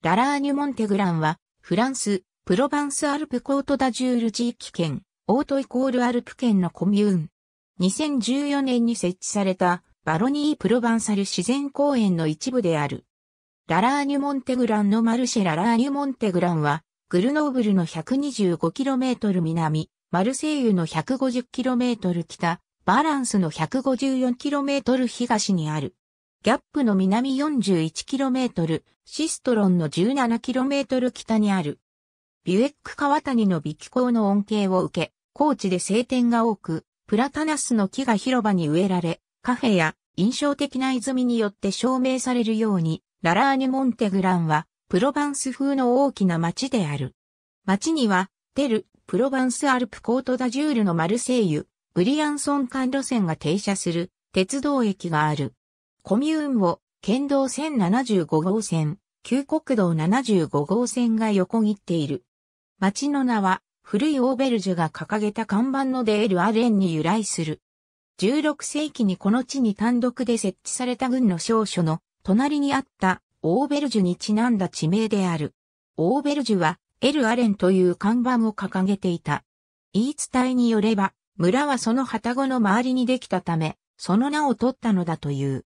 ララーニュ・モンテグランは、フランス、プロバンス・アルプ・コート・ダ・ジュール地域圏、オートイコール・アルプ圏のコミューン。2014年に設置された、バロニー・プロバンサル自然公園の一部である。ララーニュ・モンテグランのマルシェ・ララーニュ・モンテグランは、グルノーブルの 125km 南、マルセイユの 150km 北、バランスの 154km 東にある。ギャップの南 41km、シストロンの 17km 北にある。ビュエック川谷の微気候の恩恵を受け、高地で晴天が多く、プラタナスの木が広場に植えられ、カフェや印象的な泉によって証明されるように、ララーニュ・モンテグランは、プロバンス風の大きな町である。町には、テル、プロバンス・アルプ・コート・ダ・ジュールのマルセイユ、ブリアンソン間路線が停車する鉄道駅がある。コミューンを県道1075号線、旧国道75号線が横切っている。町の名は、古いオーベルジュが掲げた看板のデール・アレンに由来する。16世紀にこの地に単独で設置された軍の少書の隣にあったオーベルジュにちなんだ地名である。オーベルジュはエル・アレンという看板を掲げていた。言い伝えによれば、村はその旗子の周りにできたため、その名を取ったのだという。